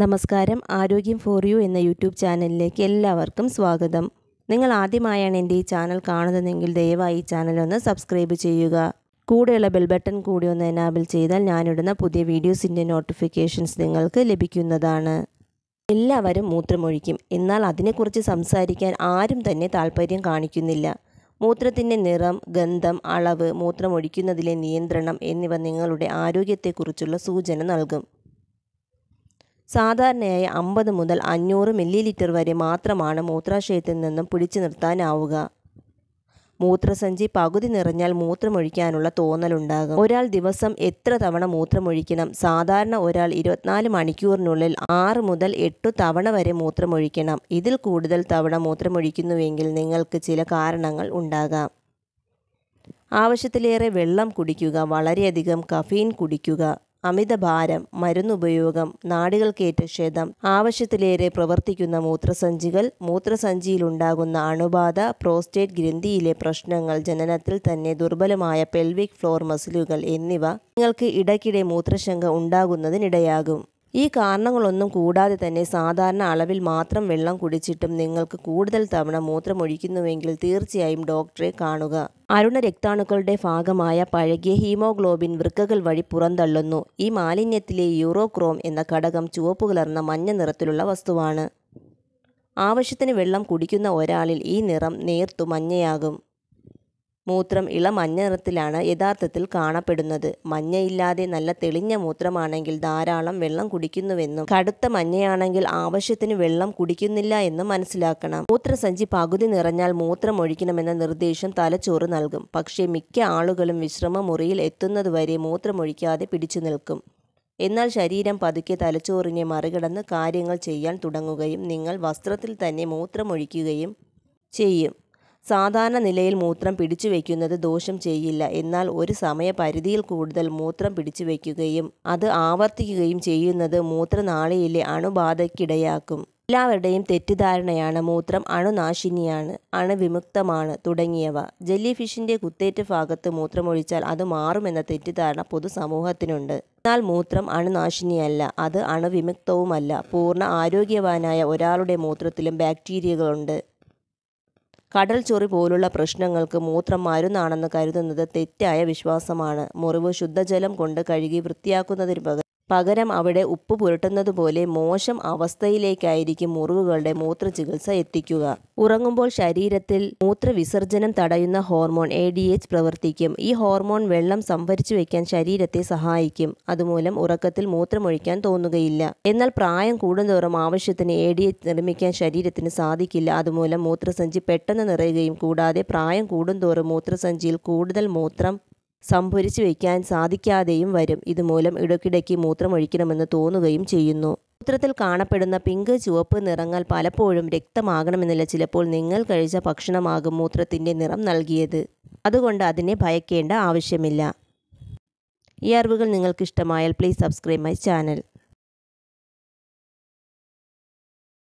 നമസ്കാരം ആരോഗ്യം for you എന്ന യൂട്യൂബ് ചാനലിലേക്ക് എല്ലാവർക്കും സ്വാഗതം നിങ്ങൾ ആദ്യമായാണ് എൻ്റെ ഈ ചാനൽ കാണുന്നതെങ്കിൽ ദയവായി ഈ ചാനൽ ഒന്ന് സബ്സ്ക്രൈബ് ചെയ്യുക കൂടെയുള്ള ബെൽ ബട്ടൺ കൂടി ഒന്ന് എനാബിൾ ചെയ്താൽ ഞാനിടുന്ന പുതിയ വീഡിയോസിൻ്റെ നോട്ടിഫിക്കേഷൻസ് നിങ്ങൾക്ക് ലഭിക്കുന്നതാണ് എല്ലാവരും മൂത്രമൊഴിക്കും എന്നാൽ അതിനെക്കുറിച്ച് സംസാരിക്കാൻ ആരും തന്നെ താല്പര്യം കാണിക്കുന്നില്ല മൂത്രത്തിൻ്റെ നിറം ഗന്ധം അളവ് മൂത്രമൊഴിക്കുന്നതിലെ നിയന്ത്രണം എന്നിവ നിങ്ങളുടെ ആരോഗ്യത്തെക്കുറിച്ചുള്ള സൂചന നൽകും സാധാരണയായി അമ്പത് മുതൽ അഞ്ഞൂറ് മില്ലി ലിറ്റർ വരെ മാത്രമാണ് മൂത്രാശയത്തിൽ നിന്നും പിടിച്ചു നിർത്താനാവുക മൂത്രസഞ്ചി പകുതി നിറഞ്ഞാൽ മൂത്രമൊഴിക്കാനുള്ള തോന്നലുണ്ടാകും ഒരാൾ ദിവസം എത്ര തവണ മൂത്രമൊഴിക്കണം സാധാരണ ഒരാൾ ഇരുപത്തിനാല് മണിക്കൂറിനുള്ളിൽ ആറ് മുതൽ എട്ട് തവണ വരെ മൂത്രമൊഴിക്കണം ഇതിൽ കൂടുതൽ തവണ മൂത്രമൊഴിക്കുന്നുവെങ്കിൽ നിങ്ങൾക്ക് ചില കാരണങ്ങൾ ഉണ്ടാകാം ആവശ്യത്തിലേറെ വെള്ളം കുടിക്കുക വളരെയധികം കഫീൻ കുടിക്കുക അമിതഭാരം മരുന്നുപയോഗം നാടുകൾക്കേറ്റ ക്ഷതം ആവശ്യത്തിലേറെ പ്രവർത്തിക്കുന്ന മൂത്രസഞ്ചികൾ മൂത്രസഞ്ചിയിലുണ്ടാകുന്ന അണുബാധ പ്രോസ്റ്റേറ്റ് ഗ്രന്ഥിയിലെ പ്രശ്നങ്ങൾ ജനനത്തിൽ തന്നെ ദുർബലമായ പെൽവിക് ഫ്ലോർ മസിലുകൾ എന്നിവ നിങ്ങൾക്ക് ഇടയ്ക്കിടെ മൂത്രശങ്ക ഉണ്ടാകുന്നതിനിടയാകും ഈ കാരണങ്ങളൊന്നും കൂടാതെ തന്നെ സാധാരണ അളവിൽ മാത്രം വെള്ളം കുടിച്ചിട്ടും നിങ്ങൾക്ക് കൂടുതൽ തവണ മൂത്രമൊഴിക്കുന്നുവെങ്കിൽ തീർച്ചയായും ഡോക്ടറെ കാണുക അരുണ രക്താണുക്കളുടെ ഭാഗമായ പഴകിയ ഹീമോഗ്ലോബിൻ വൃക്കകൾ വഴി പുറന്തള്ളുന്നു ഈ മാലിന്യത്തിലെ യൂറോക്രോം എന്ന ഘടകം ചുവപ്പ് കലർന്ന മഞ്ഞ നിറത്തിലുള്ള വസ്തുവാണ് ആവശ്യത്തിന് വെള്ളം കുടിക്കുന്ന ഒരാളിൽ ഈ നിറം നേർത്തു മഞ്ഞയാകും മൂത്രം ഇള മഞ്ഞ നിറത്തിലാണ് യഥാർത്ഥത്തിൽ കാണപ്പെടുന്നത് മഞ്ഞയില്ലാതെ നല്ല തെളിഞ്ഞ മൂത്രമാണെങ്കിൽ ധാരാളം വെള്ളം കുടിക്കുന്നുവെന്നും കടുത്ത മഞ്ഞയാണെങ്കിൽ ആവശ്യത്തിന് വെള്ളം കുടിക്കുന്നില്ല എന്നും മനസ്സിലാക്കണം മൂത്രസഞ്ചി പകുതി നിറഞ്ഞാൽ മൂത്രം ഒഴിക്കണമെന്ന നിർദ്ദേശം തലച്ചോറ് നൽകും പക്ഷേ മിക്ക ആളുകളും വിശ്രമ മുറിയിൽ എത്തുന്നതുവരെ മൂത്രമൊഴിക്കാതെ പിടിച്ചു നിൽക്കും എന്നാൽ ശരീരം പതുക്കെ തലച്ചോറിനെ മറികടന്ന് കാര്യങ്ങൾ ചെയ്യാൻ തുടങ്ങുകയും നിങ്ങൾ വസ്ത്രത്തിൽ തന്നെ മൂത്രമൊഴിക്കുകയും ചെയ്യും സാധാരണ നിലയിൽ മൂത്രം പിടിച്ചു വയ്ക്കുന്നത് ദോഷം ചെയ്യില്ല എന്നാൽ ഒരു സമയപരിധിയിൽ കൂടുതൽ മൂത്രം പിടിച്ചു വയ്ക്കുകയും അത് ആവർത്തിക്കുകയും ചെയ്യുന്നത് മൂത്രനാളിയിലെ അണുബാധയ്ക്കിടയാക്കും എല്ലാവരുടെയും തെറ്റിദ്ധാരണയാണ് മൂത്രം അണുനാശിനിയാണ് അണുവിമുക്തമാണ് തുടങ്ങിയവ ജെല്ലി ഫിഷിൻ്റെ കുത്തേറ്റ ഭാഗത്ത് മൂത്രമൊഴിച്ചാൽ അത് മാറുമെന്ന തെറ്റിദ്ധാരണ പൊതുസമൂഹത്തിനുണ്ട് എന്നാൽ മൂത്രം അണുനാശിനിയല്ല അത് അണുവിമുക്തവുമല്ല പൂർണ്ണ ആരോഗ്യവാനായ ഒരാളുടെ മൂത്രത്തിലും ബാക്ടീരിയകളുണ്ട് കടൽ ചൊറി പോലുള്ള പ്രശ്നങ്ങൾക്ക് മൂത്രം മരുന്നാണെന്ന് കരുതുന്നത് തെറ്റായ വിശ്വാസമാണ് മുറിവ് ശുദ്ധജലം കൊണ്ട് കഴുകി വൃത്തിയാക്കുന്നതിന് പകരം അവിടെ ഉപ്പ് പുരട്ടുന്നതുപോലെ മോശം അവസ്ഥയിലേക്കായിരിക്കും മുറിവുകളുടെ മൂത്രചികിത്സ എത്തിക്കുക ഉറങ്ങുമ്പോൾ ശരീരത്തിൽ മൂത്രവിസർജനം തടയുന്ന ഹോർമോൺ എ ഡി എച്ച് പ്രവർത്തിക്കും ഈ ഹോർമോൺ വെള്ളം സംഭരിച്ചു വയ്ക്കാൻ ശരീരത്തെ സഹായിക്കും അതുമൂലം ഉറക്കത്തിൽ മൂത്രമൊഴിക്കാൻ തോന്നുകയില്ല എന്നാൽ പ്രായം കൂടുന്തോറും ആവശ്യത്തിന് എ ഡി എച്ച് നിർമ്മിക്കാൻ ശരീരത്തിന് സാധിക്കില്ല അതുമൂലം മൂത്രസഞ്ചി പെട്ടെന്ന് നിറയുകയും കൂടാതെ പ്രായം കൂടുന്തോറും മൂത്രസഞ്ചിയിൽ കൂടുതൽ മൂത്രം സംഭരിച്ചു വയ്ക്കാൻ സാധിക്കാതെയും വരും ഇതുമൂലം ഇടയ്ക്കിടയ്ക്ക് മൂത്രമൊഴിക്കണമെന്ന് തോന്നുകയും ചെയ്യുന്നു മൂത്രത്തിൽ കാണപ്പെടുന്ന പിങ്ക് ചുവപ്പ് നിറങ്ങൾ പലപ്പോഴും രക്തമാകണമെന്നില്ല ചിലപ്പോൾ നിങ്ങൾ കഴിച്ച ഭക്ഷണമാകും മൂത്രത്തിൻ്റെ നിറം നൽകിയത് അതുകൊണ്ട് അതിനെ ഭയക്കേണ്ട ആവശ്യമില്ല ഈ അറിവുകൾ നിങ്ങൾക്കിഷ്ടമായാൽ പ്ലീസ് സബ്സ്ക്രൈബ് മൈ ചാനൽ